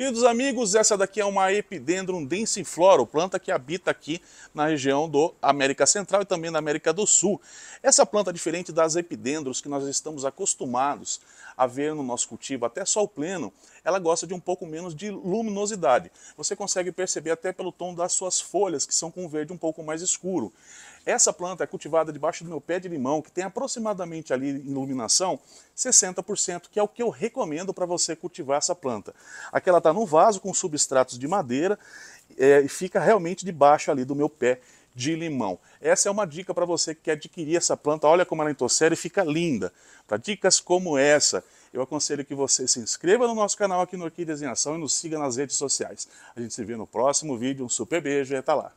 Queridos amigos, essa daqui é uma Epidendrum densiflora, planta que habita aqui na região do América Central e também na América do Sul. Essa planta, diferente das epidendros que nós estamos acostumados a ver no nosso cultivo, até sol pleno, ela gosta de um pouco menos de luminosidade. Você consegue perceber até pelo tom das suas folhas, que são com verde um pouco mais escuro. Essa planta é cultivada debaixo do meu pé de limão, que tem aproximadamente ali em iluminação 60%, que é o que eu recomendo para você cultivar essa planta. Aqui ela está num vaso com substratos de madeira é, e fica realmente debaixo ali do meu pé de limão. Essa é uma dica para você que quer adquirir essa planta. Olha como ela entossera e fica linda. Para dicas como essa, eu aconselho que você se inscreva no nosso canal aqui no Orquídeas em Ação e nos siga nas redes sociais. A gente se vê no próximo vídeo. Um super beijo e até lá!